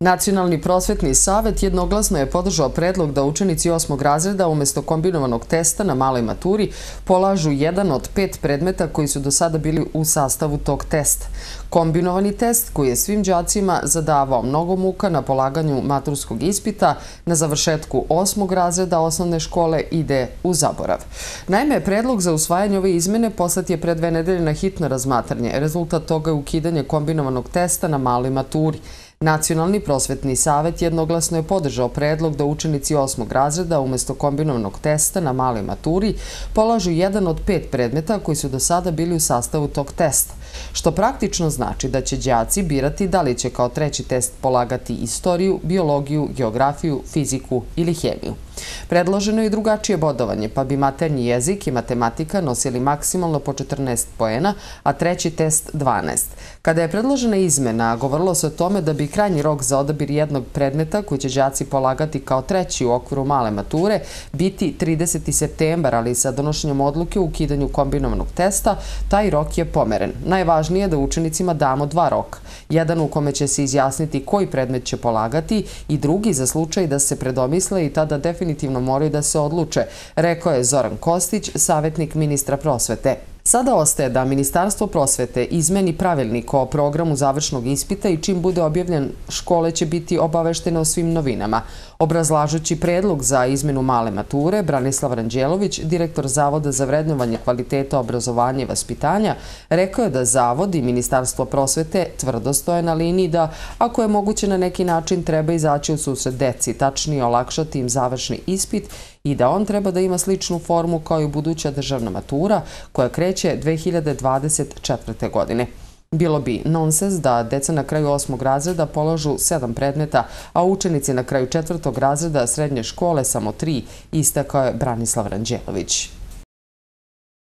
Nacionalni prosvetni savjet jednoglasno je podržao predlog da učenici osmog razreda umjesto kombinovanog testa na maloj maturi polažu jedan od pet predmeta koji su do sada bili u sastavu tog testa. Kombinovani test koji je svim džacima zadavao mnogo muka na polaganju maturskog ispita na završetku osmog razreda osnovne škole ide u zaborav. Naime, predlog za usvajanje ove izmene poslat je pre dve nedelje na hitno razmatranje. Rezultat toga je ukidanje kombinovanog testa na maloj maturi. Nacionalni prosvetni savjet jednoglasno je podržao predlog da učenici osmog razreda umjesto kombinovanog testa na maloj maturi polažu jedan od pet predmeta koji su do sada bili u sastavu tog testa, što praktično znači da će džaci birati da li će kao treći test polagati istoriju, biologiju, geografiju, fiziku ili hemiju. Predloženo je i drugačije bodovanje, pa bi maternji jezik i matematika nosili maksimalno po 14 poena, a treći test 12. Kada je predložena izmena, govorilo se o tome da bi krajnji rok za odabir jednog predmeta koji će džaci polagati kao treći u okviru male mature biti 30. september, ali sa donošenjem odluke u ukidanju kombinovanog testa, taj rok je pomeren. Najvažnije je da učenicima damo dva roka. Jedan u kome će se izjasniti koji predmet će polagati i drugi za slučaj da se predomisle i tada definitivno moraju da se odluče, rekao je Zoran Kostić, savjetnik ministra prosvete. Sada ostaje da Ministarstvo prosvete izmeni pravilnik o programu završnog ispita i čim bude objavljen škole će biti obaveštene o svim novinama. Obrazlažući predlog za izmenu male mature, Branislav Ranđelović, direktor Zavoda za vrednovanje kvaliteta obrazovanja i vaspitanja, rekao je da Zavod i Ministarstvo prosvete tvrdo stoje na liniji da, ako je moguće na neki način, treba izaći u susred deci, tačnije olakšati im završni ispit i da on treba da ima sličnu formu kao i buduća državna matura koja kreće 2024. godine. Bilo bi nonsens da deca na kraju osmog razreda položu sedam predmeta, a učenici na kraju četvrtog razreda srednje škole samo tri, istakao je Branislav Ranđelović.